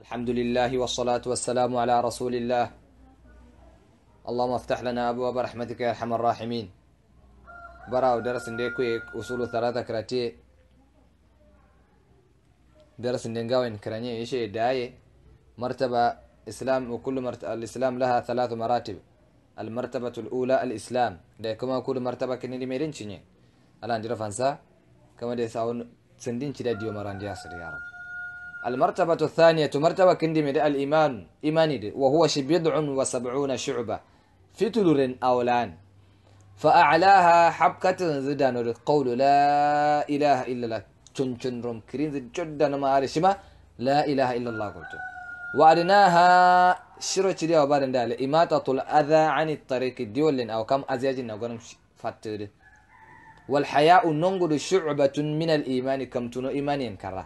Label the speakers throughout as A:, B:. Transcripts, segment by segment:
A: الحمد لله والصلاة والسلام على رسول الله اللهم افتح لنا أبواب رحمتك يا أرحم الراحمين براو درس ديكو أصول ثلاثة كراتي درس ندنقاوين كراني إيشي داي مرتبة إسلام وكل مرتبة الإسلام لها ثلاث مراتب المرتبة الأولى الإسلام دايكما كل مرتبة كنيدي ميرينشيني الآن جرى فانسا كما دي ساون سندين شدا ديو مران يا رب المرتبة الثانية مرتبة كندي من الإيمان إيماني دي وهو بضع وسبعون شعبة في تلور أولان فأعلاها حبكة زدان قول لا إله إلا الله تن تن روم كرين جدا ما أرشما لا إله إلا الله قلت وأرناها شرو تشدي وبارن دال إماتة الأذى عن الطريق ديول أو كم أزياج نقول فاتر والحياء ننقل شعبة من الإيمان كم تنو إيمان كره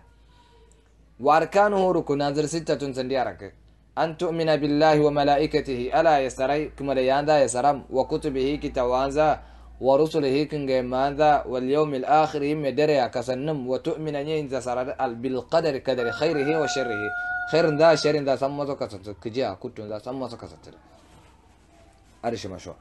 A: وأركانه ركن أنزل ستة سنديارك أن تؤمن بالله وملائكته ألا يسري كما ليان ذا يسرم وكتبه كتوان ذا ورسله ذا واليوم الآخر يم دريا كسنم وتؤمن أن ينزسر بالقدر كدر خيره وشره خير ذا شر ذا سمتو كسنت كجا كتن دا سمتو كسنت أرشي شو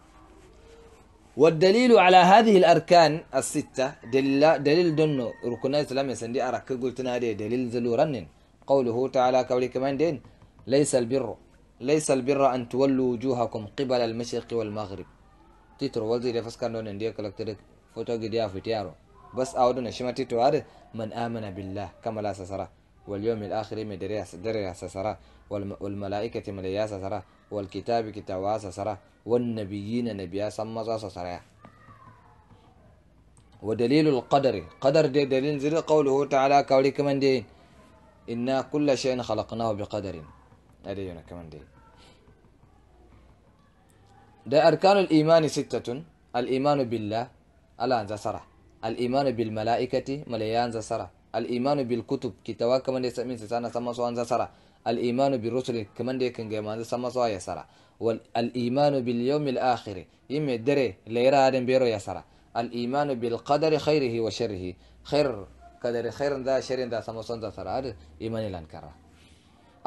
A: والدليل على هذه الأركان الستة دل دليل دنو ركن الإسلام يسندي أرك قلتنا دي دليل رنن قوله تعالى كولي كمان دين ليس البر ليس البر أن تولوا وجوهكم قبل المشرق والمغرب تيتر والدي لفس كان دون انديا كالكتريك فوتو جديا فتيارو بس أودنا شما تيتو هذا من آمن بالله كما لا سسرا واليوم الآخر من دريا سسرا والملائكة مليا سسرا والكتاب كتاب سسرة والنبيين نبيا سمزا سسرة ودليل القدر قدر دي دليل زر قوله تعالى كولي كمان دي إنا كل شيء خلقناه بقدر أدينا كمان دي ده أركان الإيمان ستة الإيمان بالله ألا أنزا سرا الإيمان بالملائكة مليان سسرة الإيمان بالكتب كتاب كمان دي سمين سسانا سمزا سرا الإيمان بالرسل كمان دي كان جمان سما صايا سرا والإيمان باليوم الآخر يم دري ليرا آدم بيرو سرا الإيمان بالقدر خيره وشره خير قدر خير ذا شر ذا سما صن ذا سرا إيمان الأنكرة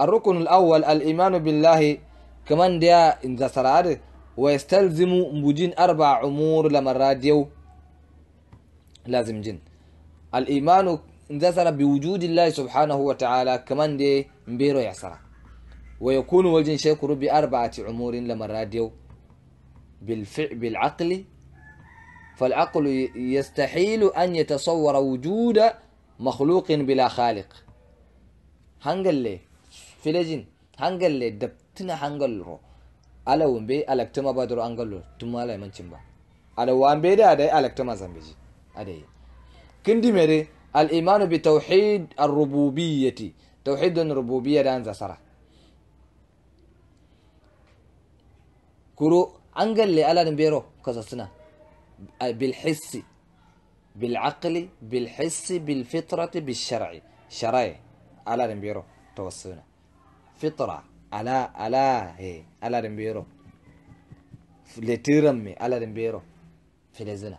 A: الركن الأول الإيمان بالله كمان دي إن ذا سرا ويستلزم مجين أربع أمور لمرات لازم جن الإيمان ندسر بوجود الله سبحانه وتعالى كمان دي مبيرو يعسر ويكون وجه شكر بأربعة أمور لما راديو بالفعل بالعقل فالعقل يستحيل أن يتصور وجود مخلوق بلا خالق هنقل لي لجن هنقل لي دبتنا هنقل رو على ومبي على كتما بدر هنقل رو تما لا يمنشن با على ومبي دا دا على كتما زنبيجي أدي كندي مري الإيمان بتوحيد الربوبية توحيد الربوبية دان سرا كرو أنجل ألا نبيرو كزسنا بالحس بالعقل بالحس بالفطرة بالشرع شرعي ألا نبيرو توصلنا فطرة ألا ألا هي ألا نبيرو لترمي ألا نبيرو في لزنا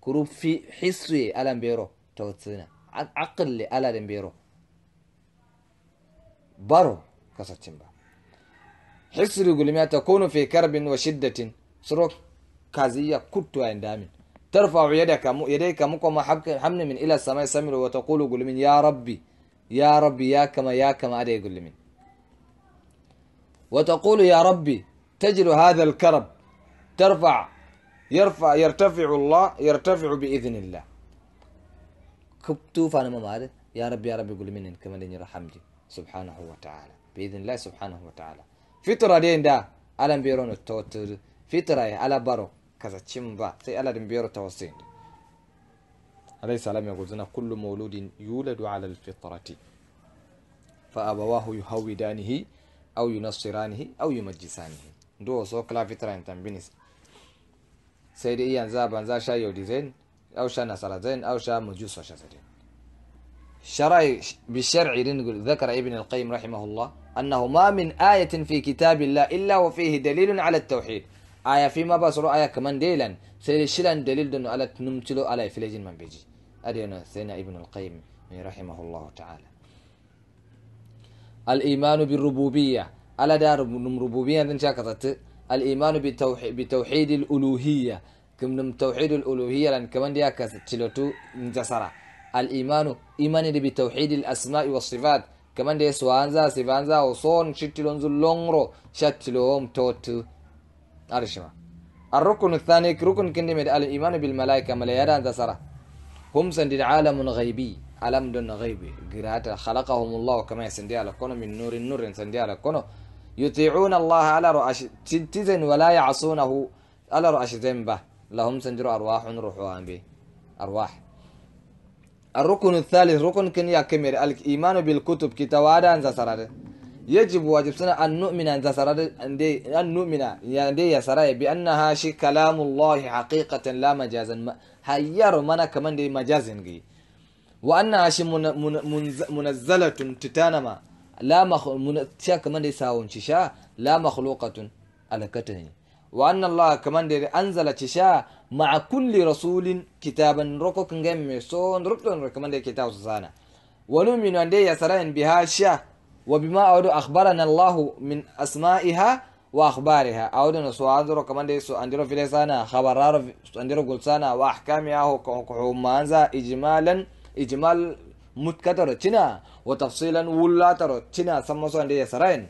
A: كرو في حسوي ألا نبيرو توتسينا عقل لي ألا بيرو برو كسر تيمبا حسري يقول ميا تكون في كرب وشدة سرو كازية كتوا عندامين ترفع يدك يديك مو كما حمل من إلى السماء سمر وتقول يقول يا ربي يا ربي يا كما يا كما أدي يقول من وتقول يا ربي تجر هذا الكرب ترفع يرفع يرتفع الله يرتفع بإذن الله كبتو فانا ما مارد يا رب يا رب يقول منين كمان ينير حمدي سبحانه وتعالى باذن الله سبحانه وتعالى فطره دين دا على بيرون التوتر فطره على برو كذا تشمبا سي على بيرو توسين عليه السلام يقول زنا كل مولود يولد على الفطرة فأبواه يهودانه أو ينصرانه أو يمجسانه دو سو كلا fitra en tambinis sai dai iyan za banza sha yau dizain au sha nasara zain au sha mujusa sha zain شرعي بالشرع ذكر ابن القيم رحمه الله أنه ما من آية في كتاب الله إلا وفيه دليل على التوحيد آية فيما بصر آية كمان ديلا سيشلن دليل دون على نمتلو على فلجين من بيجي أدينا سيدنا ابن القيم رحمه الله تعالى الإيمان بالربوبية ألا دار ربوبية الإيمان بتوحيد, بتوحيد الألوهية كم توحيد الألوهية لأن كمان ديا كتلتو نجسرة الإيمان إيمان بتوحيد الأسماء والصفات كمان دي سوانزا سيفانزا وصون شتلون زلونغرو شتلوهم توت أرشما الركن الثاني ركن كندي من الإيمان بالملائكة ملائكة دسرة هم سند عالم غيبي عالم دون غيبي قرات خلقهم الله كما يسندي على كونه من نور النور يسندي على كونه يطيعون الله على رؤش تتزن ولا يعصونه على رؤش ذنبه لهم سندروا أرواح روحوا به أرواح الركن الثالث ركن كن يا كمير الإيمان بالكتب كتوادا أن سرادة يجب واجب سنة أن نؤمن أنزا سرادة أن نؤمن يعني يا سراي بأنها شي كلام الله حقيقة لا مجازا هير منا كمان دي مجازن جي وأن هاشي من من منزلة تتانما لا مخ من تشا كمان دي ساون شيشا لا مخلوقة على كتنين وأن الله كمان دير أنزل تشاء مع كل رسول كتابا ركو كنجم سون ركتون كمان دير كتاب سانا ونؤمن أن دي يسرين بها شاء وبما أود أخبرنا الله من أسمائها وأخبارها أود نسوان سوادرو كمان دير سواندرو في لسانا خبرارو سواندرو قلسانا وأحكامها وكحومانزا إجمالا إجمال متكتر تنا وتفصيلا ولا ترو تنا سمسون دي يسرين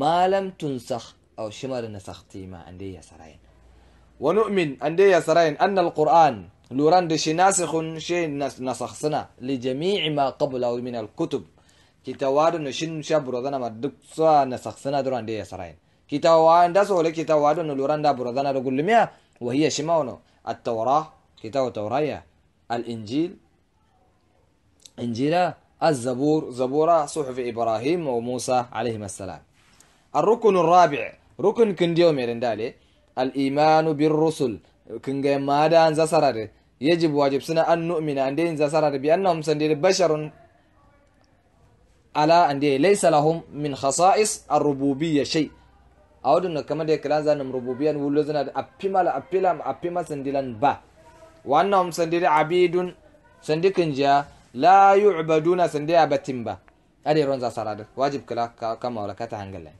A: ما لم تنسخ أو شمر نسختي ما عندي يا سراين ونؤمن عندي يا سراين أن القرآن لوران دشي ناسخ شيء نسخسنا لجميع ما قبله من الكتب كتاوار نشن شابرو ذنا ما دكسا نسخسنا دران دي يسارين كتاوان داسو لك كتاوار نلوران دا برودانا رقل ميا وهي شماونو التوراة كتاب التوراة الإنجيل إنجيلا الزبور زبورة صحف إبراهيم وموسى عليهما السلام الركن الرابع rukun kindiyo meɗen dale al imanu bir rusul kingae maada an zasarare yajib wajib sina an numina ande in zasarare bi annahum sandere basharun ala ande laysa lahum min khasa'is arrububiya shay awdun kamade kilanzanam rububiyan wulozana appimala appilam appima sandilan ba wa annahum sandere abidun sandi kinjiya la yu'baduna sandi abatin ba ade ron zasarare wajib kala kama wala kata hangala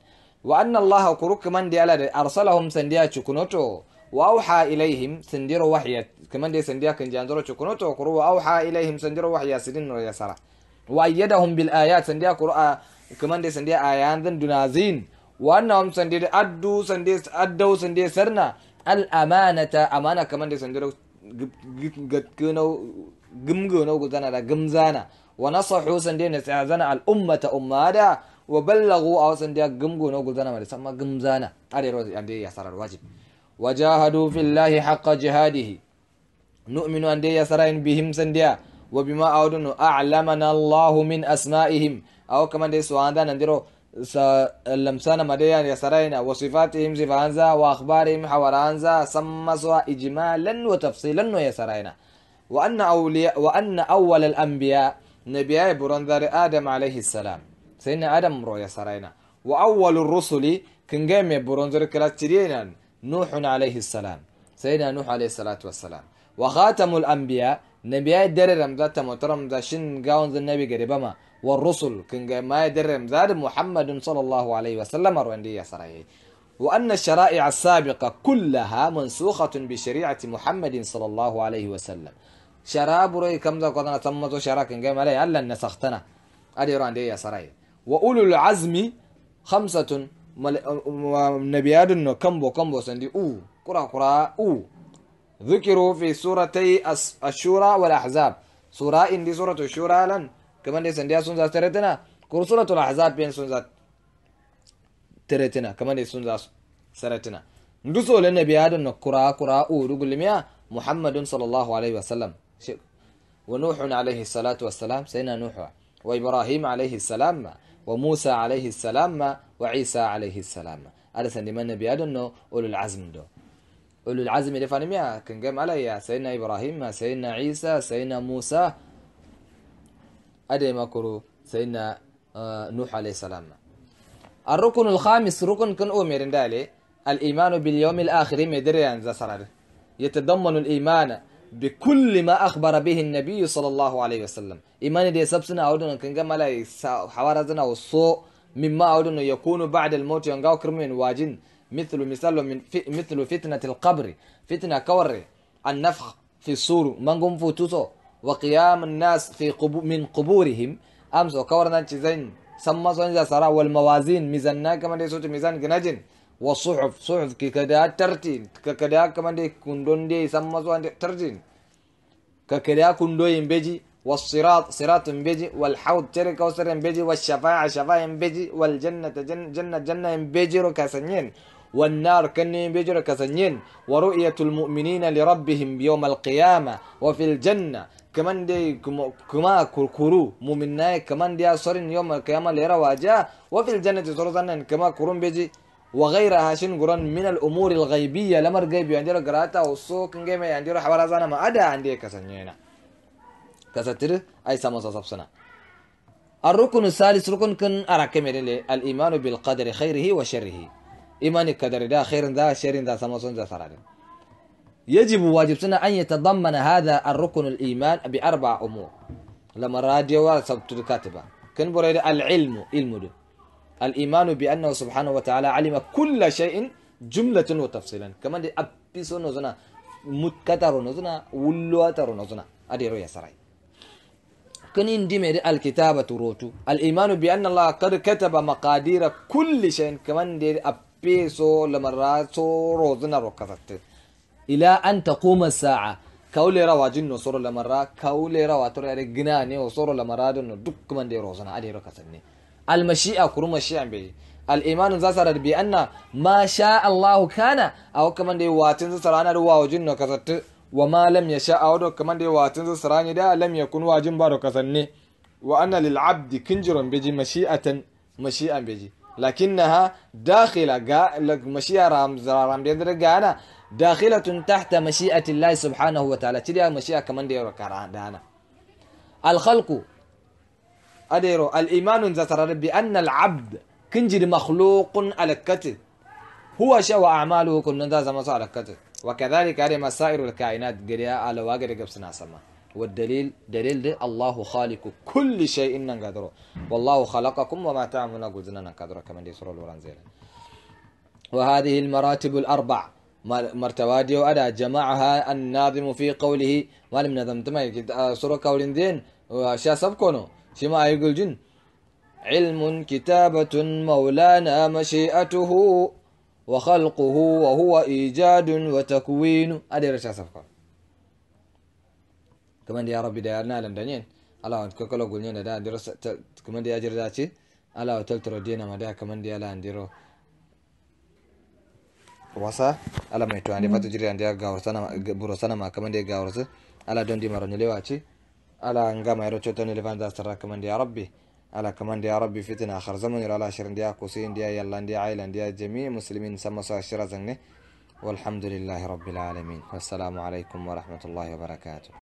A: wa anna allaha kuruk man di ala arsalahum sandiya chukunoto wa awha ilayhim sandiro wahya kaman di sandiya kan jandoro chukunoto kuru wa awha ilayhim sandiro wahya sidin no yasara wa ayyadahum bil ayat sandiya qur'a kaman di sandiya ayan dan dunazin wa annahum sandiri addu sandi addu sandi sarna al amanata amana kaman di sandiro gatkuno gumguno guzana da gumzana ونصحوا سندين استعذنا الأمة أمادا وبلغوا أوسن ديا جمجو نو قلتنا مالي سما جمزانا هذه روز عندي سر الواجب وجاهدوا في الله حق جهاده نؤمن أن سر إن بهم سنديا وبما أودن أعلمنا الله من أسمائهم أو كما دي سواندان نديرو لمسانا مديا يسرين وصفاتهم زفانزا وأخبارهم حورانزا سوا إجمالا وتفصيلا يا ويسرين وأن أولياء وأن أول الأنبياء نبياء برنذر آدم عليه السلام سيدنا آدم رويا سرينا وأول الرسل كنجامي برونزر كلاتيرينا نوح عليه السلام سيدنا نوح عليه الصلاة والسلام وخاتم الأنبياء نبي در رمزات مترم ذا شن جاونز النبي قريبما والرسل كن ما در رمزات محمد صلى الله عليه وسلم رويندي سرايه وأن الشرائع السابقة كلها منسوخة بشريعة محمد صلى الله عليه وسلم شراب روي كم ذا قدنا تمتو شراكن جمالي ألا نسختنا أدي روان يا وأولو العزم خمسة نو كمبو كمبو سندي أو كرا كرا أو ذكروا في سورتي الشورى والأحزاب سورة إن دي سورة الشورى لن كمان دي سندي سنزا ترتنا كور سورة الأحزاب بين سنزا ترتنا كمان دي سنزا سرتنا ندوسو نو كرا كرا أو رجل ميا محمد صلى الله عليه وسلم ونوح عليه الصلاة والسلام سيدنا نوح وإبراهيم عليه السلام وموسى عليه السلام وعيسى عليه السلام هذا سندمان نبي إنه أولو العزم ده أولو العزم اللي فانميا كن قام علي سيدنا إبراهيم سيدنا عيسى سيدنا موسى أدي ما كرو سيدنا آه، نوح عليه السلام الركن الخامس ركن كن أمير دالي الإيمان باليوم الآخر مدري أن يتضمن الإيمان بكل ما أخبر به النبي صلى الله عليه وسلم إيمان دي سبسنا أودنا كنغا ملا حوارزنا والصو مما أودنا يكون بعد الموت ينغاو كرمين واجن مثل مثال من في مثل فتنة القبر فتنة كور النفخ في الصور منغم فوتوتو وقيام الناس في قبو من قبورهم أمس وكورنا تزين سمسون صنجا سرا والموازين ميزاننا كما دي صوت ميزان جنجن وصحف صحف كذا ترتين كذا كمان دي كندون دي عند ترتين كذا كندو ينبجي والصراط صراط ينبجي والحوض تري وسر ينبجي والشفاعة شفاعة ينبجي والجنة جنة جنة, جنة ينبجي ركاسنين والنار كن ينبجي ركاسنين ورؤية المؤمنين لربهم يوم القيامة وفي الجنة كمان دي كما كركرو مؤمنين كمان دي صرين يوم القيامة ليرا وفي الجنة صرزنا كما كرون بيجي وغيرها شنقرن من الأمور الغيبية لمر غيب يندير قراتا والسوق نجمع يندير حوار زانا ما أدا عندي كسنينا كساتر أي سمسا سبسنا الركن الثالث ركن كن أراكم الإيمان بالقدر خيره وشره إيمان القدر ده خير ده شر دا سمسون دا سرادين يجب واجب واجبنا أن يتضمن هذا الركن الإيمان بأربع أمور لما راديو سبت الكاتبة كن بريد العلم علم دو الإيمان بأنه سبحانه وتعالى علم كل شيء جملة وتفصيلا كما دي أبسو نزنا متكتر نزنا ولواتر نزنا أدي رؤيا سراي كنين دي ميري الكتابة روتو الإيمان بأن الله قد كتب مقادير كل شيء كما دي أبسو لمرات روزنا روكتت إلى أن تقوم الساعة كولي روا جنو صورو لمرات كولي روا تريد يعني جناني وصورو لمرات دك من دي روزنا أدي روكتني المشيئة كرو مشيئة بي الإيمان زسر بأن ما شاء الله كان أو كمان دي واتن زسر أنا روا وجن كسرت وما لم يشاء أو كمان دي واتن زسر أنا ده لم يكن واجن بارو كسرني وأن للعبد كنجر بيجي مشيئة مشيئة بيجي لكنها داخلة جا لك مشيئة رام رام جانا داخلة تحت مشيئة الله سبحانه وتعالى تليا مشيئة كمان دي كرانا الخلق أديرو الإيمان زتر بأن العبد كنجد مخلوق على الكتب هو شو أعماله كن ذا زمان على الكتب وكذلك هذه مسائر الكائنات قريا على واجر قبسنا سما والدليل دليل دي الله خالق كل شيء قدره والله خلقكم وما تعملون قلنا نقدره كما دي سورة الورنزيل وهذه المراتب الأربع مرتواديو أدا جمعها الناظم في قوله ما لم نظمت ما آه، سورة قول دين وشا سبكونو shi ma jin ilmun kitabatun maulana mashi'atuhu wa khalquhu wa huwa ijadun wa takwinu a da rasha safka kuma da ya rabbi da ya na lan daniel alawa ta kala gulnya da da kuma da ya jirda ce alawa ta tura dina ma da kuma da ya lan wasa ala mai tuwa ne fata da ya gawar sana ma da ya gawar ala don dimaron yalewa ce على أنقام يرجو تاني لفان داس الراكمان يا ربي على كمان يا ربي فتنة آخر زمن يرى لا شرن ديا كوسين ديا يلان ديا ايلان ديا جميع مسلمين سما شرزنه والحمد لله رب العالمين والسلام عليكم ورحمة الله وبركاته